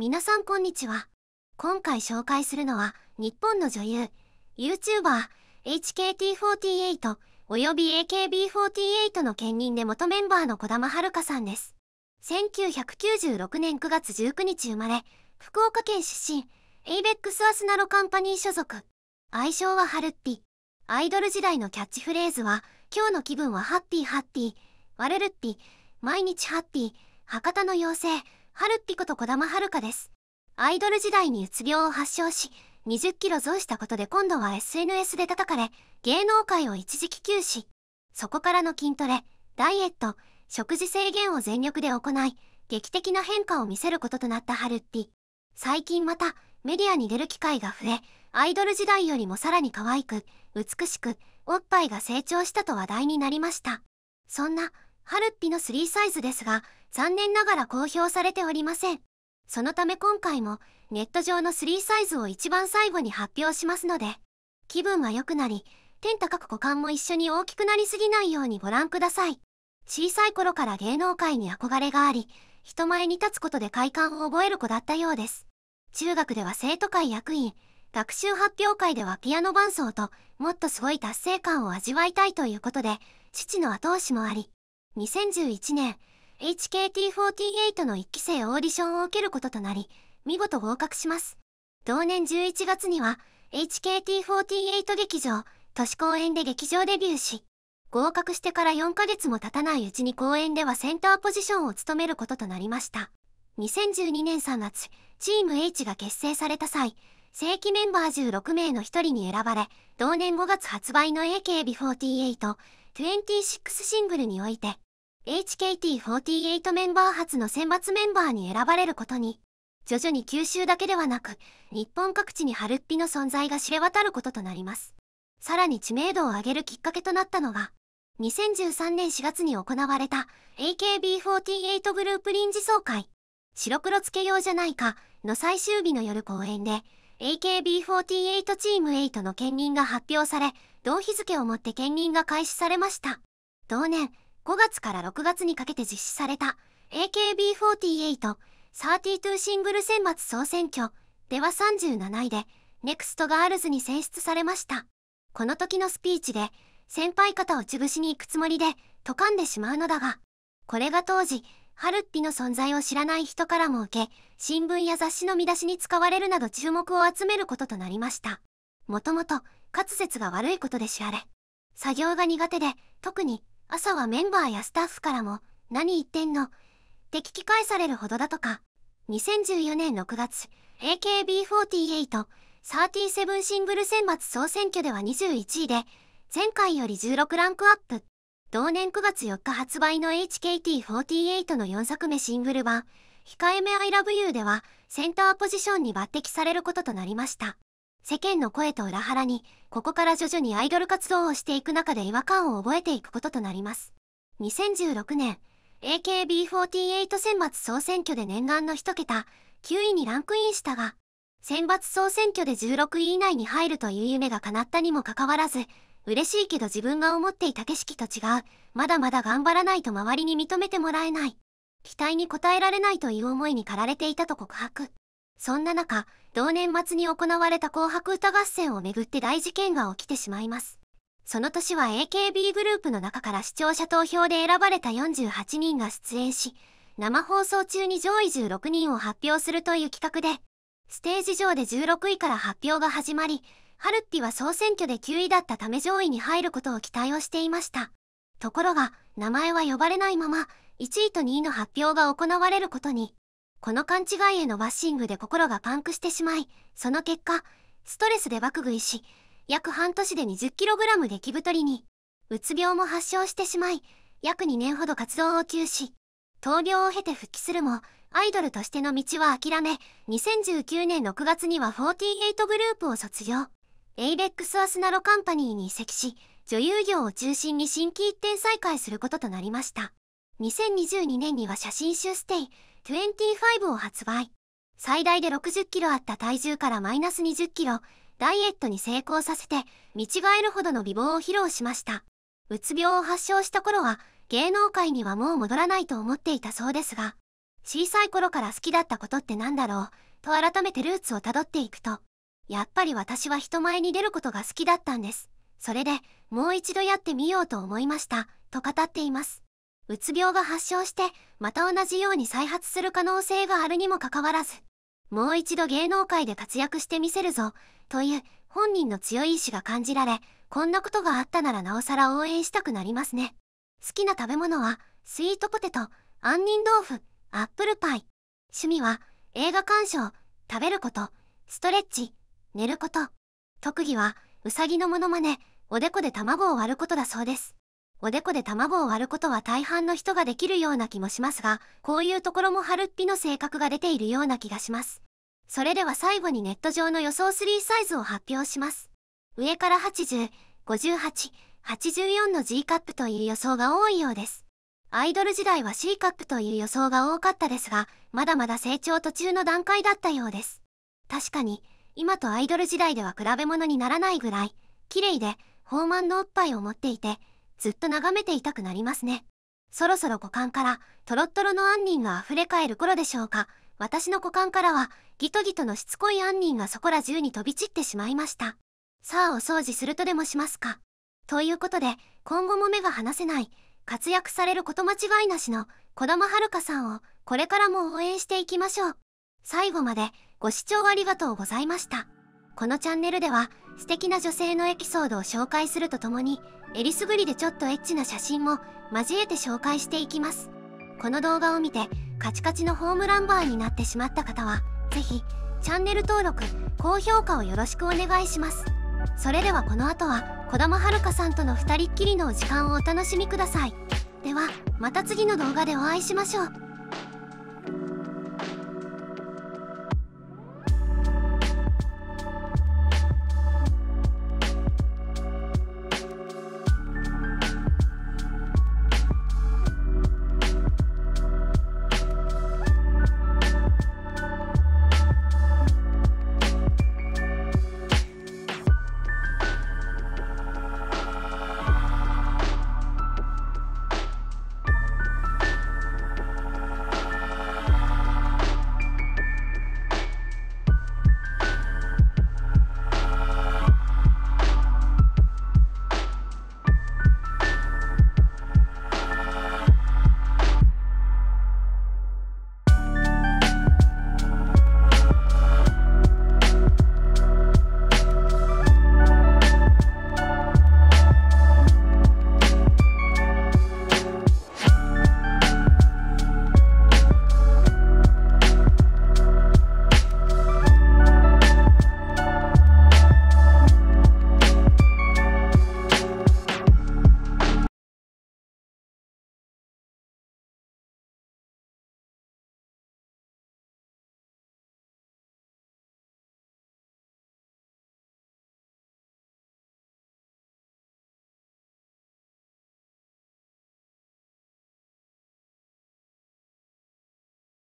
皆さんこんにちは今回紹介するのは日本の女優 YouTuber HKT48 および AKB48 の兼任で元メンバーの児玉遥さんです1996年9月19日生まれ福岡県出身エイベックスアスナロカンパニー所属愛称はハルッピアイドル時代のキャッチフレーズは今日の気分はハッピーハッピー我ルッピ毎日ハッピー博多の妖精春っぴこと児玉遥です。アイドル時代にうつ病を発症し、20キロ増したことで今度は SNS で叩かれ、芸能界を一時期休止。そこからの筋トレ、ダイエット、食事制限を全力で行い、劇的な変化を見せることとなった春っぴ。最近また、メディアに出る機会が増え、アイドル時代よりもさらに可愛く、美しく、おっぱいが成長したと話題になりました。そんな、ハルッピの3サイズですが、残念ながら公表されておりません。そのため今回もネット上の3サイズを一番最後に発表しますので、気分は良くなり、天高く股間も一緒に大きくなりすぎないようにご覧ください。小さい頃から芸能界に憧れがあり、人前に立つことで快感を覚える子だったようです。中学では生徒会役員、学習発表会ではピアノ伴奏と、もっとすごい達成感を味わいたいということで、父の後押しもあり、2011年、HKT48 の1期生オーディションを受けることとなり、見事合格します。同年11月には、HKT48 劇場、都市公演で劇場デビューし、合格してから4ヶ月も経たないうちに公演ではセンターポジションを務めることとなりました。2012年3月、チーム H が結成された際、正規メンバー16名の一人に選ばれ、同年5月発売の AKB48、26シングルにおいて、HKT48 メンバー初の選抜メンバーに選ばれることに、徐々に九州だけではなく、日本各地に春っぴの存在が知れ渡ることとなります。さらに知名度を上げるきっかけとなったのが、2013年4月に行われた AKB48 グループ臨時総会、白黒つけようじゃないかの最終日の夜公演で、AKB48 チーム8の兼任が発表され、同日付をもって兼任が開始されました。同年、5月から6月にかけて実施された AKB48 32シングル選抜総選挙では37位で NEXT ガールズに選出されましたこの時のスピーチで先輩方を潰しに行くつもりでとかんでしまうのだがこれが当時ハルッピの存在を知らない人からも受け新聞や雑誌の見出しに使われるなど注目を集めることとなりましたもともと滑舌が悪いことで知られ作業が苦手で特に朝はメンバーやスタッフからも何言ってんのって聞き返されるほどだとか2014年6月 AKB48 37シングル選抜総選挙では21位で前回より16ランクアップ同年9月4日発売の HKT48 の4作目シングル版「控えめ I love you」ではセンターポジションに抜擢されることとなりました世間の声と裏腹に、ここから徐々にアイドル活動をしていく中で違和感を覚えていくこととなります。2016年、AKB48 選抜総選挙で念願の1桁、9位にランクインしたが、選抜総選挙で16位以内に入るという夢が叶ったにもかかわらず、嬉しいけど自分が思っていた景色と違う、まだまだ頑張らないと周りに認めてもらえない。期待に応えられないという思いに駆られていたと告白。そんな中、同年末に行われた紅白歌合戦をめぐって大事件が起きてしまいます。その年は AKB グループの中から視聴者投票で選ばれた48人が出演し、生放送中に上位16人を発表するという企画で、ステージ上で16位から発表が始まり、ハルッピは総選挙で9位だったため上位に入ることを期待をしていました。ところが、名前は呼ばれないまま、1位と2位の発表が行われることに。この勘違いへのワッシングで心がパンクしてしまい、その結果、ストレスで爆食いし、約半年で 20kg 激太りに、うつ病も発症してしまい、約2年ほど活動を休止。闘病を経て復帰するも、アイドルとしての道は諦め、2019年6月には48グループを卒業。エイベックスアスナロカンパニーに移籍し、女優業を中心に新規一点再開することとなりました。2022年には写真集ステイ、25を発売。最大で60キロあった体重からマイナス20キロ、ダイエットに成功させて、見違えるほどの美貌を披露しました。うつ病を発症した頃は、芸能界にはもう戻らないと思っていたそうですが、小さい頃から好きだったことって何だろう、と改めてルーツをたどっていくと、やっぱり私は人前に出ることが好きだったんです。それで、もう一度やってみようと思いました、と語っています。うつ病が発症してまた同じように再発する可能性があるにもかかわらずもう一度芸能界で活躍してみせるぞという本人の強い意志が感じられこんなことがあったならなおさら応援したくなりますね好きな食べ物はスイートポテト杏仁豆腐アップルパイ趣味は映画鑑賞食べることストレッチ寝ること特技はうさぎのモノマネおでこで卵を割ることだそうですおでこで卵を割ることは大半の人ができるような気もしますが、こういうところも春っぴの性格が出ているような気がします。それでは最後にネット上の予想3サイズを発表します。上から80、58、84の G カップという予想が多いようです。アイドル時代は C カップという予想が多かったですが、まだまだ成長途中の段階だったようです。確かに、今とアイドル時代では比べ物にならないぐらい、綺麗で、豊満のおっぱいを持っていて、ずっと眺めていたくなりますね。そろそろ股間からトロットロの杏仁が溢れかえる頃でしょうか。私の股間からはギトギトのしつこい杏仁がそこら中に飛び散ってしまいました。さあお掃除するとでもしますか。ということで、今後も目が離せない、活躍されること間違いなしの児玉遥さんをこれからも応援していきましょう。最後までご視聴ありがとうございました。このチャンネルでは素敵な女性のエピソードを紹介するとともに、えりすぐりでちょっとエッチな写真も交えて紹介していきますこの動画を見てカチカチのホームランバーになってしまった方は是非チャンネル登録高評価をよろしくお願いしますそれではこの後は児玉遥さんとの2人っきりのお時間をお楽しみくださいではまた次の動画でお会いしましょう